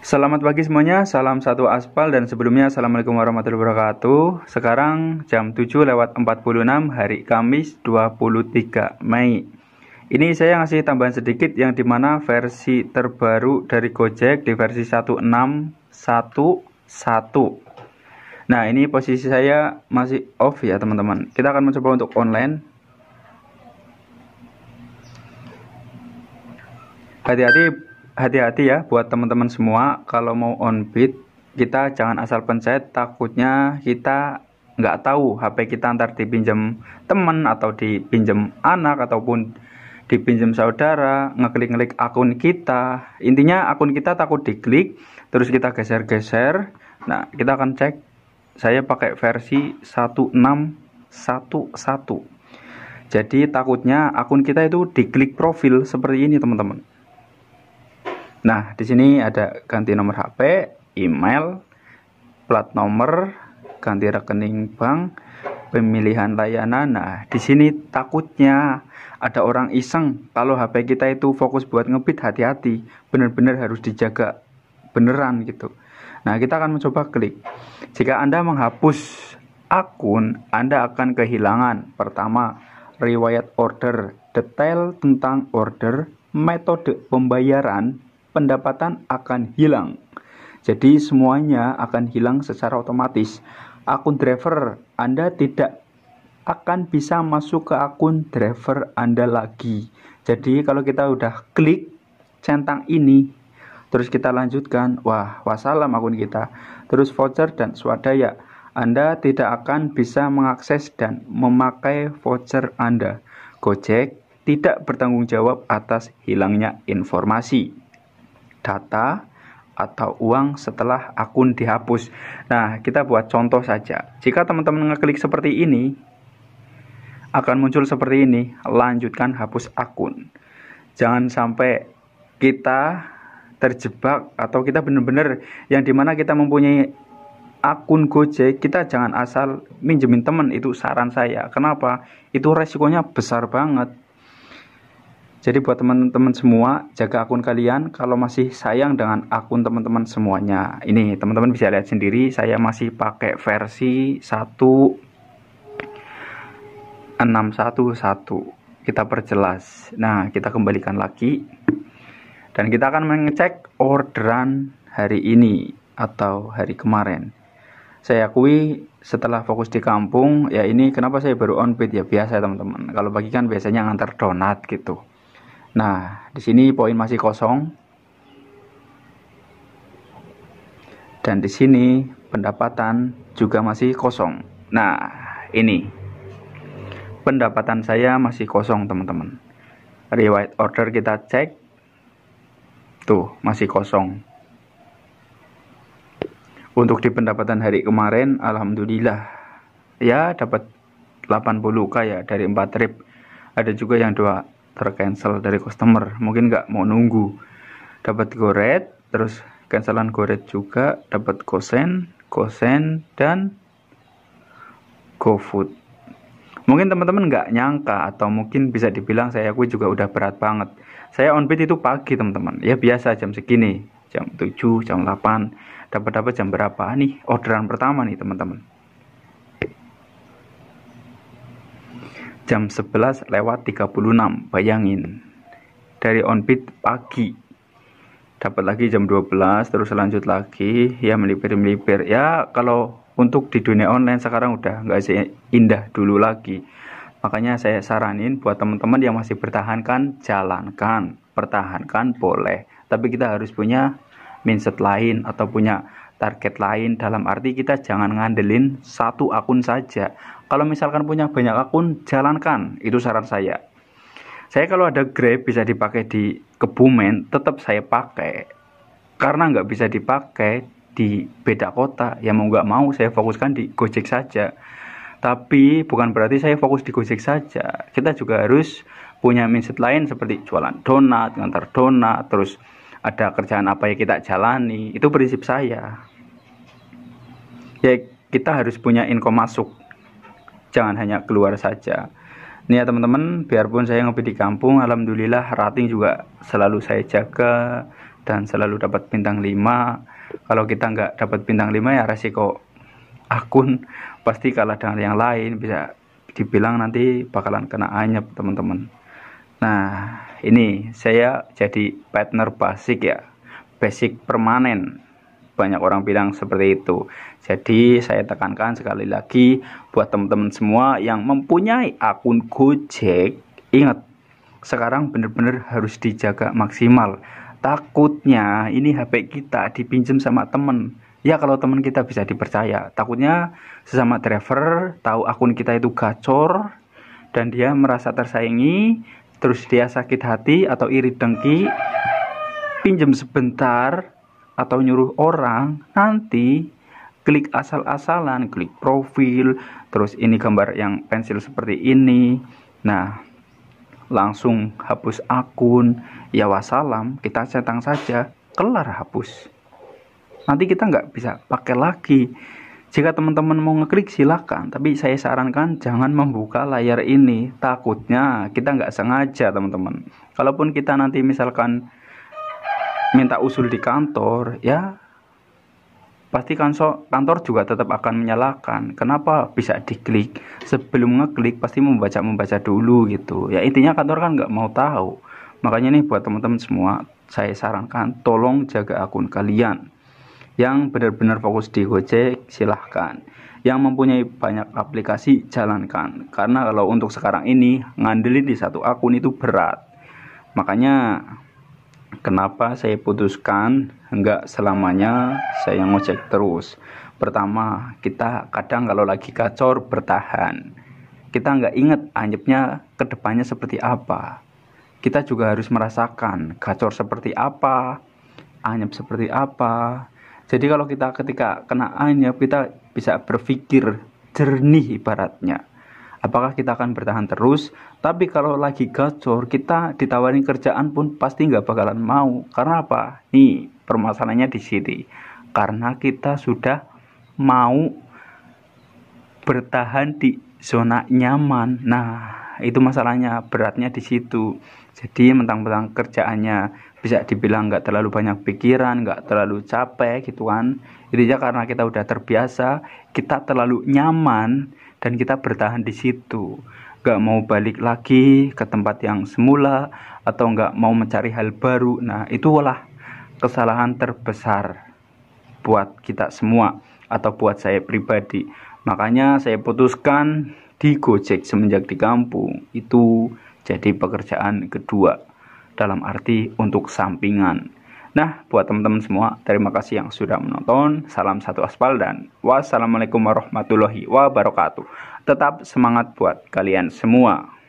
Selamat pagi semuanya, salam satu aspal dan sebelumnya Assalamualaikum warahmatullahi wabarakatuh Sekarang jam 7 lewat 46 hari Kamis 23 Mei Ini saya ngasih tambahan sedikit yang dimana versi terbaru dari Gojek di versi 1611 Nah ini posisi saya masih off ya teman-teman Kita akan mencoba untuk online Hati-hati hati-hati ya buat teman-teman semua kalau mau on beat kita jangan asal pencet takutnya kita nggak tahu HP kita antar dipinjam teman atau dipinjam anak ataupun dipinjam saudara ngeklik-ngeklik akun kita intinya akun kita takut diklik terus kita geser-geser nah kita akan cek saya pakai versi 1611 jadi takutnya akun kita itu diklik profil seperti ini teman-teman Nah, di sini ada ganti nomor HP, email, plat nomor, ganti rekening bank, pemilihan layanan. Nah, di sini takutnya ada orang iseng kalau HP kita itu fokus buat ngebit hati-hati, benar-benar harus dijaga beneran gitu. Nah, kita akan mencoba klik. Jika Anda menghapus akun, Anda akan kehilangan pertama riwayat order, detail tentang order, metode pembayaran, pendapatan akan hilang. Jadi semuanya akan hilang secara otomatis. Akun driver Anda tidak akan bisa masuk ke akun driver Anda lagi. Jadi kalau kita udah klik centang ini, terus kita lanjutkan, wah wassalam akun kita. Terus voucher dan swadaya, Anda tidak akan bisa mengakses dan memakai voucher Anda. Gojek tidak bertanggung jawab atas hilangnya informasi data atau uang setelah akun dihapus. Nah, kita buat contoh saja. Jika teman-teman ngeklik seperti ini, akan muncul seperti ini, lanjutkan hapus akun. Jangan sampai kita terjebak atau kita benar-benar yang dimana kita mempunyai akun Gojek kita jangan asal minjemin teman. itu saran saya kenapa itu resikonya besar banget jadi buat teman-teman semua, jaga akun kalian kalau masih sayang dengan akun teman-teman semuanya. Ini teman-teman bisa lihat sendiri, saya masih pakai versi 1611. Kita perjelas. Nah, kita kembalikan lagi. Dan kita akan mengecek orderan hari ini atau hari kemarin. Saya akui setelah fokus di kampung, ya ini kenapa saya baru on bid ya biasa teman-teman. Kalau bagikan biasanya ngantar donat gitu Nah, di sini poin masih kosong. Dan di sini pendapatan juga masih kosong. Nah, ini. Pendapatan saya masih kosong, teman-teman. Rewrite order kita cek. Tuh, masih kosong. Untuk di pendapatan hari kemarin, alhamdulillah. Ya, dapat 80k ya dari 4 trip. Ada juga yang dua tercancel dari customer mungkin nggak mau nunggu dapat goret terus cancelan goret juga dapat kosen kosen dan gofood mungkin teman-teman nggak nyangka atau mungkin bisa dibilang saya aku juga udah berat banget saya on beat itu pagi teman-teman ya biasa jam segini jam 7 jam 8 dapat dapat jam berapa nih orderan pertama nih teman-teman jam 11 lewat 36 bayangin dari on onbit pagi dapat lagi jam 12 terus lanjut lagi ya melipir-melipir ya kalau untuk di dunia online sekarang udah nggak seindah dulu lagi makanya saya saranin buat teman-teman yang masih bertahankan jalankan pertahankan boleh tapi kita harus punya mindset lain atau punya target lain dalam arti kita jangan ngandelin satu akun saja kalau misalkan punya banyak akun, jalankan. Itu saran saya. Saya kalau ada Grab bisa dipakai di Kebumen, tetap saya pakai. Karena nggak bisa dipakai di beda kota, ya mau nggak mau saya fokuskan di Gojek saja. Tapi bukan berarti saya fokus di Gojek saja. Kita juga harus punya mindset lain seperti jualan donat, ngantar donat, terus ada kerjaan apa yang kita jalani. Itu prinsip saya. Ya kita harus punya income masuk jangan hanya keluar saja nih ya teman-teman biarpun saya ngopi di kampung alhamdulillah rating juga selalu saya jaga dan selalu dapat bintang 5 kalau kita nggak dapat bintang 5 ya resiko akun pasti kalah dengan yang lain bisa dibilang nanti bakalan kena anyep teman-teman nah ini saya jadi partner basic ya basic permanen banyak orang bilang seperti itu. Jadi saya tekankan sekali lagi buat teman-teman semua yang mempunyai akun Gojek, ingat sekarang benar-benar harus dijaga maksimal. Takutnya ini HP kita dipinjam sama teman. Ya kalau teman kita bisa dipercaya, takutnya sesama driver tahu akun kita itu gacor dan dia merasa tersaingi, terus dia sakit hati atau iri dengki, pinjam sebentar, atau nyuruh orang nanti klik asal-asalan, klik profil, terus ini gambar yang pensil seperti ini. Nah, langsung hapus akun, ya wassalam, kita centang saja, kelar hapus. Nanti kita nggak bisa pakai lagi. Jika teman-teman mau ngeklik silakan, tapi saya sarankan jangan membuka layar ini. Takutnya kita nggak sengaja teman-teman. Kalaupun kita nanti misalkan minta usul di kantor ya pasti kantor, juga tetap akan menyalahkan kenapa bisa diklik sebelum ngeklik pasti membaca membaca dulu gitu ya intinya kantor kan nggak mau tahu makanya nih buat teman-teman semua saya sarankan tolong jaga akun kalian yang benar-benar fokus di Gojek silahkan yang mempunyai banyak aplikasi jalankan karena kalau untuk sekarang ini ngandelin di satu akun itu berat makanya Kenapa saya putuskan enggak selamanya saya ngojek terus? Pertama, kita kadang kalau lagi kacor bertahan. Kita enggak ingat anyepnya kedepannya seperti apa. Kita juga harus merasakan gacor seperti apa, anyep seperti apa. Jadi kalau kita ketika kena anyep kita bisa berpikir jernih ibaratnya apakah kita akan bertahan terus tapi kalau lagi gacor kita ditawarin kerjaan pun pasti nggak bakalan mau karena apa nih permasalahannya di sini karena kita sudah mau bertahan di zona nyaman nah itu masalahnya beratnya di situ jadi mentang-mentang kerjaannya bisa dibilang nggak terlalu banyak pikiran nggak terlalu capek gitu kan intinya karena kita udah terbiasa kita terlalu nyaman dan kita bertahan di situ nggak mau balik lagi ke tempat yang semula atau nggak mau mencari hal baru nah itulah kesalahan terbesar buat kita semua atau buat saya pribadi makanya saya putuskan di Gojek semenjak di kampung itu jadi pekerjaan kedua dalam arti untuk sampingan Nah, buat teman-teman semua, terima kasih yang sudah menonton. Salam satu aspal dan wassalamualaikum warahmatullahi wabarakatuh. Tetap semangat buat kalian semua.